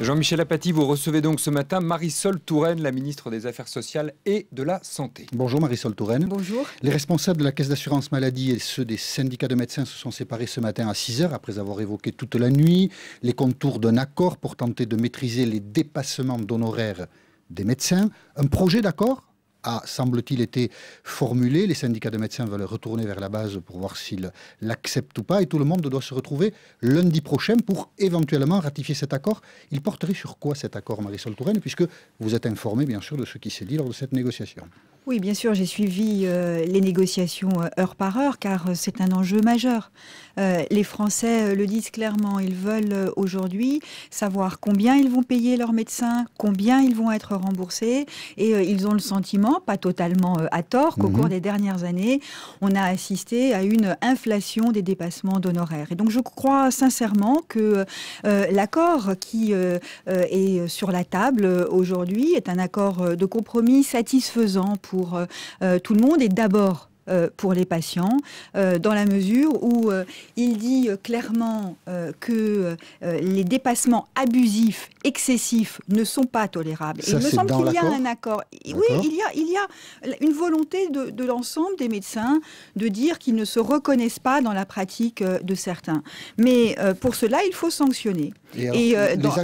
Jean-Michel Apathy, vous recevez donc ce matin Marisol Touraine, la ministre des Affaires sociales et de la Santé. Bonjour Marisol Touraine. Bonjour. Les responsables de la Caisse d'assurance maladie et ceux des syndicats de médecins se sont séparés ce matin à 6h après avoir évoqué toute la nuit les contours d'un accord pour tenter de maîtriser les dépassements d'honoraires des médecins. Un projet d'accord a, semble-t-il, été formulé. Les syndicats de médecins veulent retourner vers la base pour voir s'ils l'acceptent ou pas. Et tout le monde doit se retrouver lundi prochain pour éventuellement ratifier cet accord. Il porterait sur quoi cet accord, Marisol Touraine, puisque vous êtes informé, bien sûr, de ce qui s'est dit lors de cette négociation oui, bien sûr, j'ai suivi euh, les négociations euh, heure par heure, car euh, c'est un enjeu majeur. les Français le disent clairement, ils veulent aujourd'hui savoir combien ils vont payer leurs médecins, combien ils vont être remboursés, et ils ont le sentiment, pas totalement à tort, qu'au cours mhm. des dernières années, on a assisté à une inflation des dépassements d'honoraires. Et donc je crois sincèrement que l'accord qui est sur la table aujourd'hui est un accord de compromis satisfaisant pour pour euh, euh, tout le monde. Et d'abord euh, pour les patients, euh, dans la mesure où euh, il dit clairement que les dépassements abusifs, excessifs, ne sont pas tolérables. Ça, il me semble qu'il y a un accord. Oui, il y a, il y a une volonté de, l'ensemble des médecins de dire qu'ils ne se reconnaissent pas dans la pratique de certains. Mais pour cela, il faut sanctionner. Et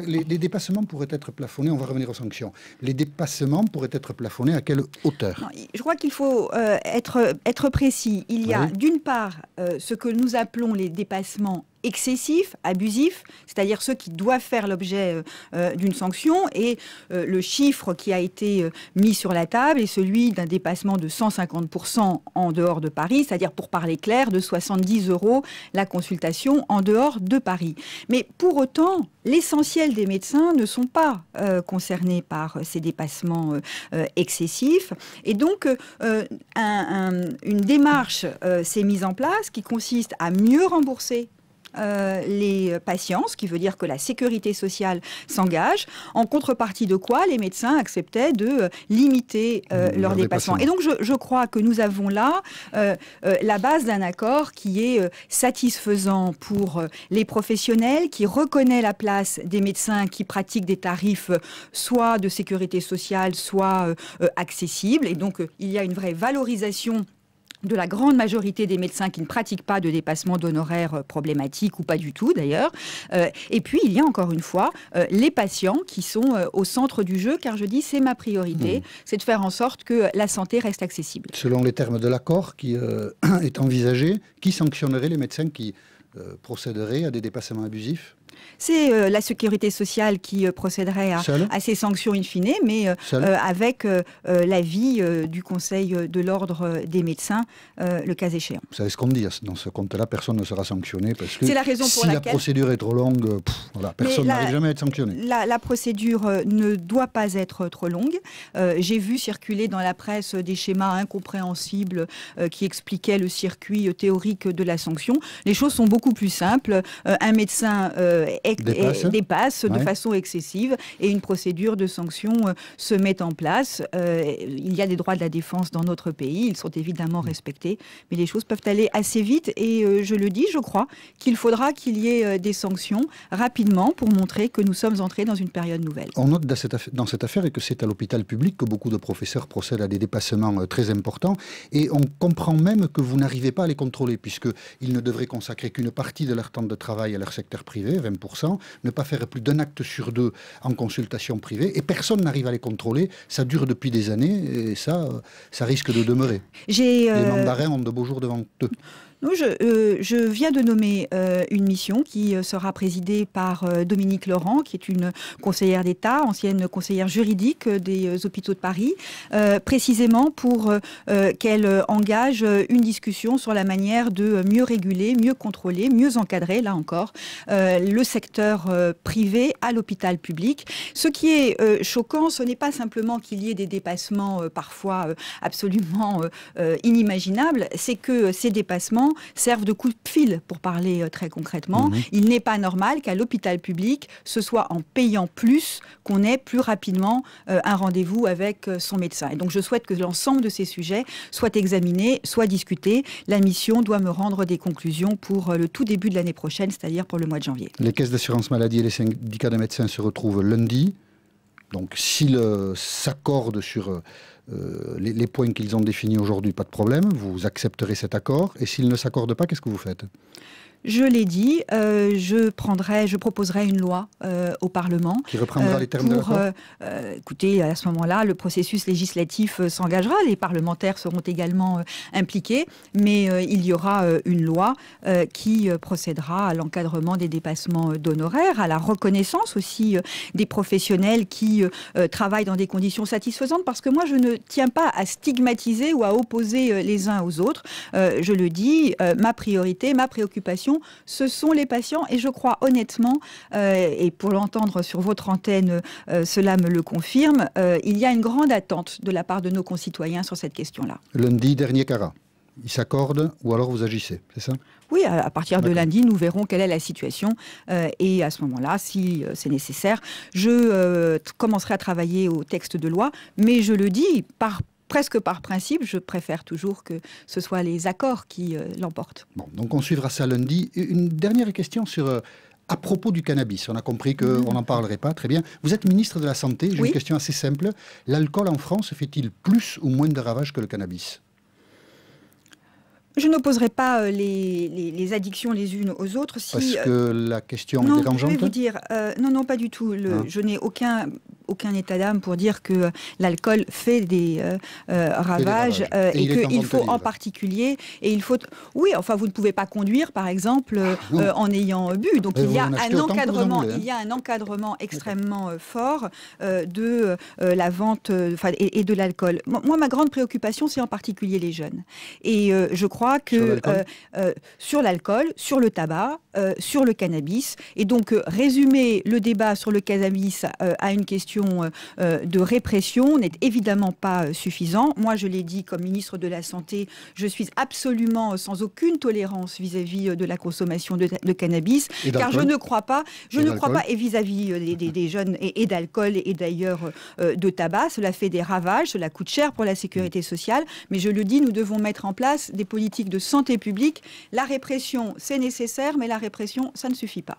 les, dépassements pourraient être plafonnés, on va revenir aux sanctions. Les dépassements pourraient être plafonnés à quelle hauteur Je crois qu'il faut être être précis, il y a d'une part euh, ce que nous appelons les dépassements excessifs, abusifs, c'est-à-dire ceux qui doivent faire l'objet euh, euh, d'une sanction. Et euh, le chiffre qui a été mis sur la table est celui d'un dépassement de 150% en dehors de Paris, c'est-à-dire pour parler clair, de 70 euros la consultation en dehors de Paris. Mais pour autant, l'essentiel des médecins ne sont pas concernés par ces dépassements excessifs. Et donc, une démarche s'est mise en place qui consiste à mieux rembourser euh, les patients, ce qui veut dire que la sécurité sociale s'engage, en contrepartie de quoi les médecins acceptaient de euh, limiter euh, leurs dépassements. Et donc je, crois que nous avons là la base d'un accord qui est satisfaisant pour les professionnels, qui reconnaît la place des médecins qui pratiquent des tarifs soit de sécurité sociale, soit accessibles. Et donc il y a une vraie valorisation de la grande majorité des médecins qui ne pratiquent pas de dépassement d'honoraires euh, problématiques ou pas du tout d'ailleurs. Euh, et puis il y a encore une fois euh, les patients qui sont au centre du jeu car je dis c'est ma priorité, hmm. c'est de faire en sorte que la santé reste accessible. Selon les termes de l'accord qui est envisagé, qui sanctionnerait les médecins qui procéderaient à des dépassements abusifs c'est euh, la sécurité sociale qui euh, procéderait à, ces sanctions in fine, mais euh, avec l'avis du Conseil de l'ordre des médecins, le cas échéant. Vous savez ce qu'on dit, hein, dans ce compte-là, personne ne sera sanctionné parce que la si la procédure est trop longue, personne n'arrive jamais à être sanctionné. La, la, procédure ne doit pas être trop longue. J'ai vu circuler dans la presse des schémas incompréhensibles qui expliquaient le circuit théorique de la sanction. Les choses sont beaucoup plus simples. un médecin euh, dépassent euh, dépasse, de façon excessive et une procédure de sanction euh, se met en place. il y a des droits de la défense dans notre pays, ils sont évidemment mm. respectés, mais les choses peuvent aller assez vite et je le dis, je crois qu'il faudra qu'il y ait des sanctions rapidement pour montrer que nous sommes entrés dans une période nouvelle. On note dans cette affaire, et que c'est à l'hôpital public que beaucoup de professeurs procèdent à des dépassements très importants et on comprend même que vous n'arrivez pas à les contrôler puisqu'ils ne devraient consacrer qu'une partie de leur temps de travail à leur secteur privé, 20 ne pas faire plus d'un acte sur deux en consultation privée, et personne n'arrive à les contrôler. Ça dure depuis des années, et ça, euh, ça risque de demeurer. Euh, les mandarins ont de beaux jours devant eux. Euh, je, viens de nommer euh, une mission qui euh, sera présidée par Dominique Laurent, qui est une conseillère d'État, ancienne conseillère juridique des hôpitaux de Paris, précisément pour qu'elle engage une discussion sur la manière de mieux réguler, mieux contrôler, mieux encadrer, là encore, le secteur privé à l'hôpital public. Ce qui est choquant, ce n'est pas simplement qu'il y ait des dépassements parfois absolument inimaginables, c'est que ces dépassements servent de coup de fil, pour parler euh, très concrètement. Mhm. Il n'est pas normal qu'à l'hôpital public, ce soit en payant plus qu'on ait plus rapidement euh, un rendez-vous avec euh, son médecin. Et donc je souhaite que l'ensemble de ces sujets soient examinés, soient discutés. La mission doit me rendre des conclusions pour le tout début de l'année prochaine, c'est-à-dire pour le mois de janvier. Les caisses d'assurance maladie et les syndicats de médecins se retrouvent lundi. Donc s'ils s'accordent sur euh, les, points qu'ils ont définis aujourd'hui, pas de problème, vous accepterez cet accord. Et s'ils ne s'accordent pas, qu'est-ce que vous faites je l'ai dit, euh, je prendrai, je proposerai une loi euh, au Parlement qui reprendra les termes de écoutez, à ce moment-là, le processus législatif s'engagera, les parlementaires seront également impliqués, mais il y aura une loi qui procédera à l'encadrement des dépassements d'honoraires, à la reconnaissance aussi des professionnels qui travaillent dans des conditions satisfaisantes, parce que moi, je ne ne tient pas à stigmatiser ou à opposer euh, les uns aux autres. Euh, je le dis, euh, ma priorité, ma préoccupation, ce sont les patients. Et je crois honnêtement, et pour l'entendre sur votre antenne, cela me le confirme, il y a une grande attente de la part de nos concitoyens sur cette question-là. Lundi dernier, Cara ils s'accordent ou alors vous agissez, c'est ça Oui, à, partir de lundi, nous verrons quelle est la situation euh, et à ce moment-là, si euh, c'est nécessaire, je euh, commencerai à travailler au texte de loi, mais je le dis presque par principe, je préfère toujours que ce soit les accords qui l'emportent. Bon, donc on suivra ça lundi. Une dernière question sur à propos du cannabis, on a compris qu'on mm. n'en parlerait pas, très bien. Vous êtes ministre de la Santé, j'ai une question assez simple. L'alcool en France fait-il plus ou moins de ravages que le cannabis je n'opposerai pas euh, les, addictions les unes aux autres. Si, Parce euh, que la question est dérangeante. Je vais vous dire, euh, non, non, pas du tout. Hein je n'ai aucun aucun état d'âme pour dire que euh, l'alcool fait des euh, euh, ravages et, qu'il faut en particulier et il faut oui enfin vous ne pouvez pas conduire par exemple ah, en ayant bu donc hein. il y, a un encadrement, il y a un encadrement extrêmement fort de la vente et, et, de l'alcool moi ma grande préoccupation c'est en particulier les jeunes et je crois que sur l'alcool sur, le tabac sur le cannabis et donc résumer le débat sur le cannabis à une question euh, euh, de répression n'est évidemment pas euh, suffisant. Moi, je l'ai dit comme ministre de la Santé, je suis absolument sans aucune tolérance vis-à-vis de la consommation de, cannabis, car je ne crois pas, je ne crois pas, et vis-à-vis des, des, jeunes et, d'alcool et d'ailleurs de tabac, cela fait des ravages, cela coûte cher pour la sécurité mm. sociale, mais je le dis, nous devons mettre en place des politiques de santé publique. La répression, c'est nécessaire, mais la répression, ça ne suffit pas.